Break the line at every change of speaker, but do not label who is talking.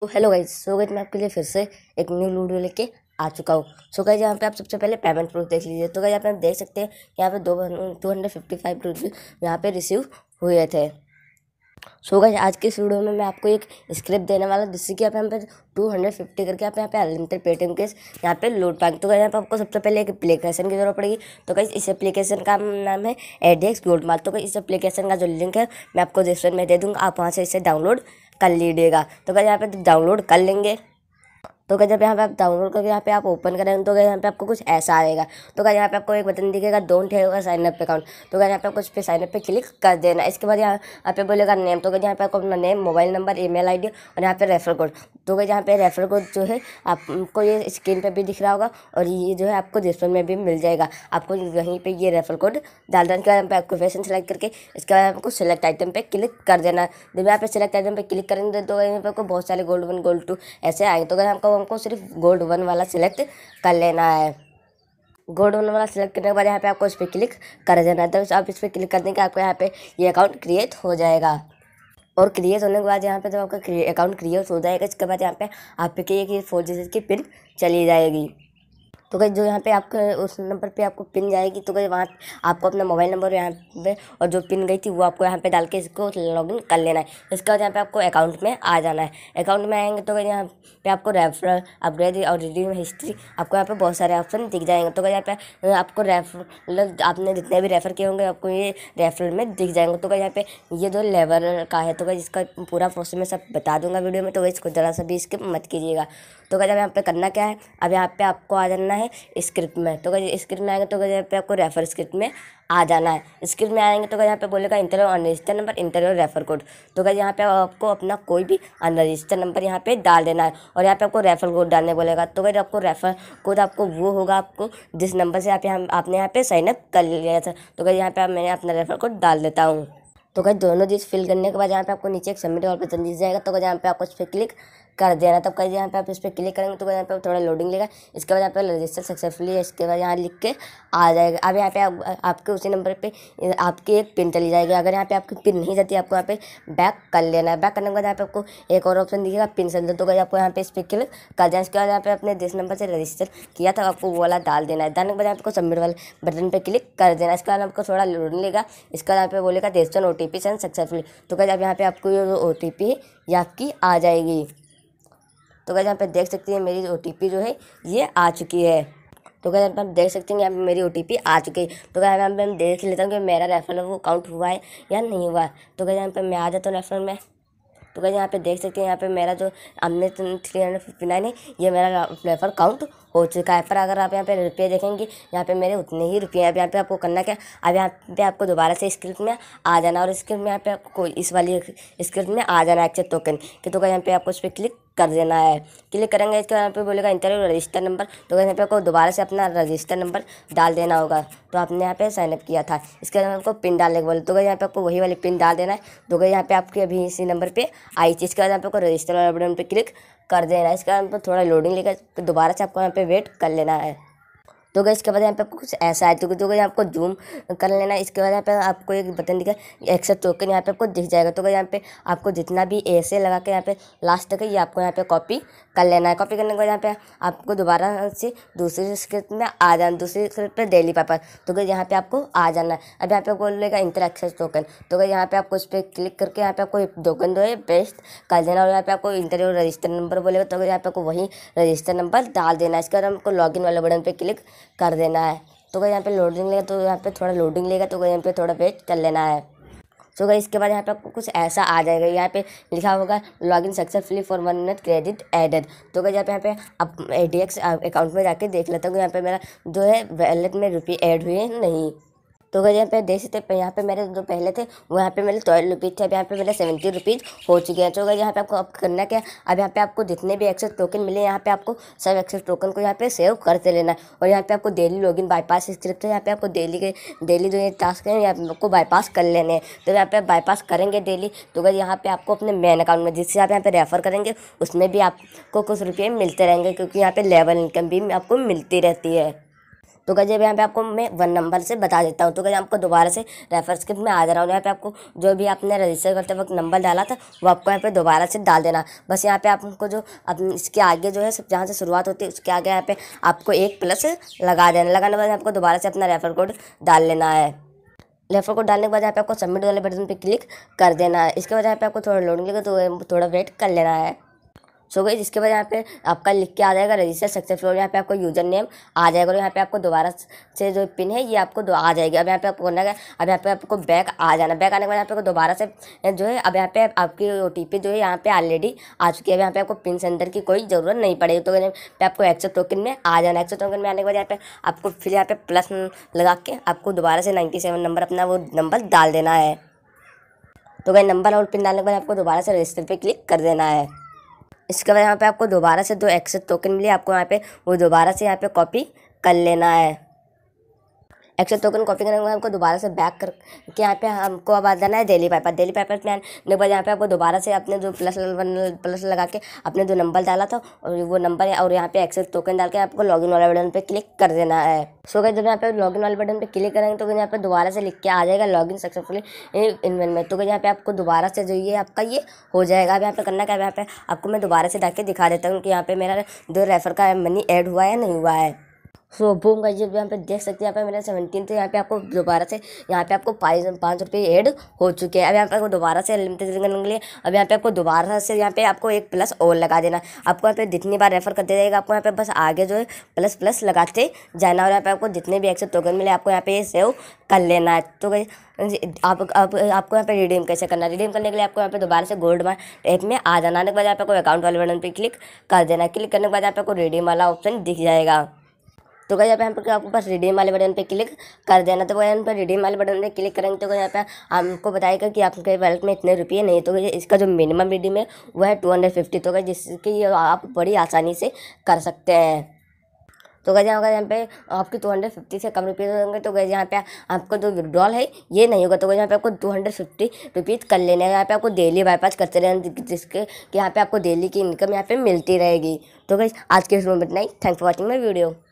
तो hello guys so guys मैं आपके लिए फिर से एक न्यू लूडियो लेके आ चुका हूँ सो गाइज यहाँ पे आप सबसे पहले पेमेंट प्रूफ देख लीजिए तो गाइज यहाँ पे आप देख सकते हैं यहाँ पे दो टू हंड्रेड फिफ्टी फाइव यहाँ पे रिसीव हुए थे सो so गाइज आज के इस वीडियो में मैं आपको एक स्क्रिप्ट देने वाला जिससे कि आप यहाँ पे टू हंड्रेड फिफ्टी करके आप यहाँ पे अनलिमिटेड पेटीएम के यहाँ पे लोड पाएंगे तो गाइज यहाँ पे आपको सबसे पहले एक एप्लीकेशन की जरूरत पड़ेगी तो गाइज इस एप्लीकेशन का नाम है एडीएक्स गोल्ड मार्क तो गाइज इस एप्लीकेशन का जो लिंक है मैं आपको डिस्क्रिप्शन में दे दूँगा आप वहाँ से इसे डाउनलोड कर लीडिएगा तो क्या यहाँ पे डाउनलोड तो कर लेंगे तो क्या जब यहाँ पे आप डाउनलोड करके यहाँ पे आप ओपन करेंगे तो क्या यहाँ पे आपको कुछ ऐसा आएगा तो क्या यहाँ पे आपको एक बटन दिखेगा डोंट है साइन अप अकाउंट तो क्या यहाँ पे आपको उस पर साइन अप पे क्लिक कर देना इसके बाद यहाँ आप पे बोलेगा नेम तो क्या यहाँ पे आपको अपना name mobile number email और यहाँ पे रेफर कोड तो क्या यहाँ पे रेफर कोड जो है आपको ये स्क्रीन पर भी दिख रहा होगा और ये जो है आपको डिस्प्ले में भी मिल जाएगा आपको वहीं पर ये रेफर कोड डाल देना यहाँ पे आपको फैशन सेलेक्ट करके इसके बाद आपको सेलेक्ट आइटम पर क्लिक कर देना जब यहाँ पे सेलेक्ट आइटम पर क्लिक करेंगे तो यहाँ पे आपको बहुत सारे गोल्ड वन गोल्ड टू ऐसे आएंगे तो अगर आपको को सिर्फ गोल्ड वन वाला सिलेक्ट कर लेना है गोल्ड वन वाला सिलेक्ट करने के बाद यहाँ पे आपको इस पर क्लिक कर देना है तो आप इस पर क्लिक कर देंगे आपको यहाँ पे ये अकाउंट क्रिएट हो जाएगा और क्रिएट होने के बाद यहाँ पे जब आपका अकाउंट क्रिएट हो जाएगा इसके बाद यहाँ पे आपके एक फोर डिजिट की पिन चली जाएगी तो गई जो यहाँ पे आपके उस नंबर पे आपको पिन जाएगी तो गई वहाँ आपको अपना मोबाइल नंबर यहाँ पे और जो पिन गई थी वो आपको यहाँ पे डाल के इसको लॉगिन कर लेना है इसके बाद यहाँ पे आपको अकाउंट में आ जाना है अकाउंट में आएंगे तो गई यहाँ पे आपको रेफरल अपग्रेड और रिड्यूम हिस्ट्री आपको यहाँ पे बहुत सारे ऑप्शन दिख जाएंगे तो गई यहाँ पे आपको रेफरल आपने जितने भी रेफर किए होंगे आपको ये रेफरल में दिख जाएंगे तो गई यहाँ पे ये जो लेबर का है तो गई इसका पूरा प्रोसेस मैं सब बता दूंगा वीडियो में तो गई इसको ज़रा सा भी इसके मत कीजिएगा तो अब यहाँ पे करना क्या है अब यहाँ पे आपको आ जाना है स्क्रिप्ट में तो गए स्क्रिप्ट में आएंगे तो गए यहाँ पे आपको रेफर स्क्रिप्ट में आ जाना है स्क्रिप्ट में आएंगे तो यहाँ पे बोलेगा interview unregister number interview refer code तो गए यहाँ पे आपको अपना कोई भी अनरजिस्टर नंबर यहाँ पे डाल देना है और यहाँ पे आपको रेफर कोड डालने बोलेगा तो गए आपको रेफर कोड आपको वो होगा आपको जिस नंबर से आप यहाँ आपने यहाँ पे साइन अप कर लिया था तो गए यहाँ पे मैंने अपना रेफर कोड डाल देता हूँ तो कहीं दोनों चीज़ फिल करने के बाद यहाँ पे आपको नीचे एक सबमिट और पसंद जल्दी जाएगा तो यहाँ पे आपको उस पर क्लिक कर देना तब कर यहाँ पे आप इस पर क्लिक करेंगे तो यहाँ पे थोड़ा लोडिंग लेगा इसके बाद यहाँ पे रजिस्टर सक्सेसफुली इसके बाद यहाँ लिख के आ जाएगा अब यहाँ पे आप, आपके उसी नंबर पे आपकी एक पिन चली जाएगी अगर यहाँ पे आपकी पिन नहीं जाती आपको यहाँ पे बैक कर लेना है बैक करने के बाद यहाँ पे आपको एक और ऑप्शन दिखेगा पिन से तो आपको यहाँ पे इस पर क्लिक कर देना इसके बाद यहाँ पे अपने जिस नंबर से रजिस्टर किया था आपको वो वाला डाल देना है डालने के बाद आपको सबमिट वाले बटन पर क्लिक कर देना इसके बाद आपको थोड़ा लोडिंग लेगा इसके बाद यहाँ पे बोलेगा देश O T P send successfully तो क्या यहाँ पे आपको ये ओ टी पी ये आपकी आ जाएगी तो गैस यहाँ पे देख सकते हैं मेरी ओ जो है ये आ चुकी है तो क्या यहाँ पर हम देख सकते हैं यहाँ पे मेरी ओ आ चुकी है तो क्या यहाँ पे हम देख लेता हूँ कि मेरा रेफरल वो काउंट हुआ है या नहीं हुआ है तो क्या यहाँ पे मैं आ जाता हूँ रेफरल में तो क्या यहाँ पे देख सकते हैं यहाँ पे मेरा जो हमने थ्री हंड्रेड फिफ्टी नाइन है ये मेरा रेफर काउंट हो चुका है पर अगर आप यहाँ पे रुपये देखेंगे यहाँ पे मेरे उतने ही रुपये हैं अब यहाँ पे आपको करना क्या अब यहाँ पे आपको दोबारा से स्क्रिप्ट में आ जाना और स्क्रिप्ट में यहाँ पे आपको इस वाली स्क्रिप्ट में आ जाना एक्चेट टोकन कि तो क्या यहाँ पे आपको उस पर क्लिक कर देना है क्लिक करेंगे इसके यहाँ पे बोलेगा इंटरव्यू रजिस्टर नंबर तो यहाँ पे आपको दोबारा से अपना रजिस्टर नंबर डाल देना होगा तो आपने यहाँ पे साइनअप किया था इसके बाद आपको पिन डालने के बोले तो यहाँ पे आपको वही वाली पिन डाल देना है तो यहाँ पे आपकी अभी इसी नंबर पर आई थी इसके बाद यहाँ आपको रजिस्टर वाले बटन पर क्लिक कर देना है इसके बाद थोड़ा लोडिंग लेकर तो दोबारा से आपको यहाँ पे वेट कर लेना है तो गई इसके बाद यहाँ पे आपको कुछ ऐसा आए तो जो यहाँ आपको जूम कर लेना इसके बाद यहाँ पे आपको एक बटन दिखा एक्स्ट्रा टोकन यहाँ पे आपको दिख जाएगा तो गई यहाँ पे आपको जितना भी ऐसे लगा के यहाँ पे लास्ट तक ये आपको यहाँ पे कॉपी कर लेना है कॉपी करने के बाद यहाँ पे आपको दोबारा से दूसरे स्क्रिप्ट में आ जाना दूसरे स्क्रिप्ट पर डेली पेपर तो गई यहाँ पे आपको आ जाना है अब यहाँ पे आपको लेगा इंटर एक्सेस टोकन तो गई यहाँ पे आपको उस पर क्लिक करके यहाँ पे आपको टोकन दो है बेस्ट कर देना और यहाँ पे आपको इंटरव्यू रजिस्टर नंबर बोलेगा तो यहाँ पे आपको वही रजिस्टर नंबर डाल देना इसके बाद हमको इन वाले बटन पर क्लिक कर देना है तो अगर यहाँ पे लोडिंग लेगा तो यहाँ पे थोड़ा लोडिंग लेगा तो यहाँ पे थोड़ा वेट कर लेना है तो so, इसके बाद यहाँ पे आपको कुछ ऐसा आ जाएगा यहाँ पे लिखा होगा log in successfully for one minute credit added तो गई यहाँ पे यहाँ पे अब ए अकाउंट में जाके देख लेता हूँ यहाँ पे मेरा जो है वैलेट में रुपये ऐड हुए नहीं तो अगर यहाँ पे देख सकते हैं यहाँ पे मेरे जो पहले थे वो यहाँ पे मेरे ट्वेल्व रुपीज़ थे अब यहाँ पे मेरे सेवेंटी रुपीज़ हो चुके हैं तो अगर यहाँ पे आपको अब करना क्या अब यहाँ पे आपको जितने भी एक्सेस टोकन मिले यहाँ पे आपको सब एक्सेस टोकन को यहाँ पे सेव करते लेना है और यहाँ पे आपको डेली लॉगिन बाईपास स्क्रिप्ट है यहाँ पे आपको डेली के डेली जो ये टास्क है यहाँ आपको बाईपास कर लेने हैं तो यहाँ पे बाईपास करेंगे डेली तो अगर यहाँ पे आपको अपने मेन अकाउंट में जिससे आप यहाँ पे रेफर करेंगे उसमें भी आपको कुछ रुपये मिलते रहेंगे क्योंकि यहाँ पे लेवल इनकम भी आपको मिलती रहती है तो अभी यहाँ पे आपको मैं वन नंबर से बता देता हूँ तो गज आपको दोबारा से रेफर स्क्रिप्ट में आ जा रहा हूँ यहाँ पे आपको जो भी आपने रजिस्टर करते वक्त नंबर डाला था वो आपको यहाँ पे दोबारा से डाल देना बस यहाँ पे आपको जो अब इसके आगे जो है सब जहाँ से शुरुआत होती है उसके आगे यहाँ पे आपको एक प्लस लगा देना लगाने के बाद आपको दोबारा से अपना रेफर कोड डाल लेना है रेफर कोड डालने के बाद यहाँ पे आपको सबमिट वाले बटन पर क्लिक कर देना है इसके बाद यहाँ पे आपको थोड़ा लोडिंग लगे तो थोड़ा वेट कर लेना है सो गई जिसके बाद यहाँ पे आपका लिख के आ जाएगा रजिस्टर सक्सेसफुल यहाँ पे आपको यूजर नेम आ जाएगा और यहाँ पे आपको दोबारा से जो पिन है ये आपको आ जाएगी अब यहाँ पे आपको बोलना है अब यहाँ पे आपको बैक आ जाना बैक आने के बाद यहाँ पे दोबारा से जो है अब यहाँ पे आपकी ओ जो है यहाँ पे ऑलरेडी आ चुकी है अब यहाँ पे आपको पिन सेंटर की कोई ज़रूरत नहीं पड़ेगी तो पे आपको एक्सो टोकन में आ जाना एक्सो टोकन में आने के बाद यहाँ पे आपको फिर यहाँ पे प्लस लगा के आपको दोबारा से नाइन्टी सेवन नंबर अपना वो नंबर डाल देना है तो गए नंबर और पिन डालने के बाद आपको दोबारा से रजिस्टर पर क्लिक कर देना है इसके बाद यहाँ पे आपको दोबारा से दो एक्सेस टोकन मिले आपको यहाँ पे वो दोबारा से यहाँ पे कॉपी कर लेना है एक्सेल टोकन तो कॉपी करने के बाद हमको दोबारा से बैक कर के यहाँ पे हमको अब आ जाना है डेली पेपर डेली पाइपर में आने बाद यहाँ पे आपको दोबारा से अपने जो प्लस प्लस लगा के अपने जो नंबर डाला था और वो नंबर और यहाँ पे एक्सेल टोकन डाल के आपको लॉग इन वाला बटन पर क्लिक कर देना है सो गए जब यहाँ पे लॉग इन वाले बटन पर क्लिक करेंगे तो यहाँ पे दोबारा से लिख के आ जाएगा लॉगिन सक्सेसफुली इनमेंट में तो यहाँ पे आपको दोबारा से जो ये आपका ये हो जाएगा अब यहाँ पे करना क्या यहाँ पे आपको मैं दोबारा से डाल के दिखा देता हूँ कि यहाँ पे मेरा जो रेफर का मनी ऐड हुआ है नहीं हुआ है सो बूम का जो यहाँ पे देख सकते हैं यहाँ पे मैंने सेवनटीन तो यहाँ पे आपको दोबारा से यहाँ पे आपको पाँच पाँच रुपये एड हो चुके हैं अब यहाँ पे आपको दोबारा से लिमिटेड करने के लिए अब यहाँ पे आपको दोबारा से यहाँ पे आपको एक प्लस और लगा देना आपको यहाँ पे जितनी बार रेफर करते जाएगा आपको यहाँ पे बस आगे जो है प्लस प्लस लगाते जाना और यहाँ पे आपको जितने भी एक्सेप्ट टोकन मिले आपको यहाँ पे सेव कर लेना है तो गई आप, आप आपको यहाँ पे रिडीम कैसे करना रिडीम करने के लिए आपको यहाँ पे दोबारा से गोल्ड मार ऐप में आ जाना आने के बाद यहाँ पे अकाउंट वाले बटन पर क्लिक कर देना क्लिक करने के बाद यहाँ पे आपको रिडीम वाला ऑप्शन दिख जाएगा तो यहाँ पे हम पर आपको बस रिडीम वाले बटन पे क्लिक कर देना तो यहाँ पर रिडीम वाले बटन पे क्लिक करेंगे तो यहाँ पे आपको बताएगा कि आपके वैलेट में इतने रुपये नहीं तो इसका जो मिनिमम रिडीम है वह है टू हंड्रेड फिफ्टी तो जिसकी आप बड़ी आसानी से कर सकते हैं तो गए अगर यहाँ पे आपकी टू हंड्रेड फिफ्टी से कम रुपीज़ तो होंगे तो गए यहाँ पे आपको जो विड्रॉल है ये नहीं होगा तो यहाँ पे आपको टू हंड्रेड फिफ्टी रुपीज़ कर लेने हैं यहाँ पे आपको डेली बाईपास करते रहें जिसके कि यहाँ पे आपको डेली की इनकम यहाँ पे मिलती रहेगी तो गई आज के इस मोमेंट नहीं thank for watching my video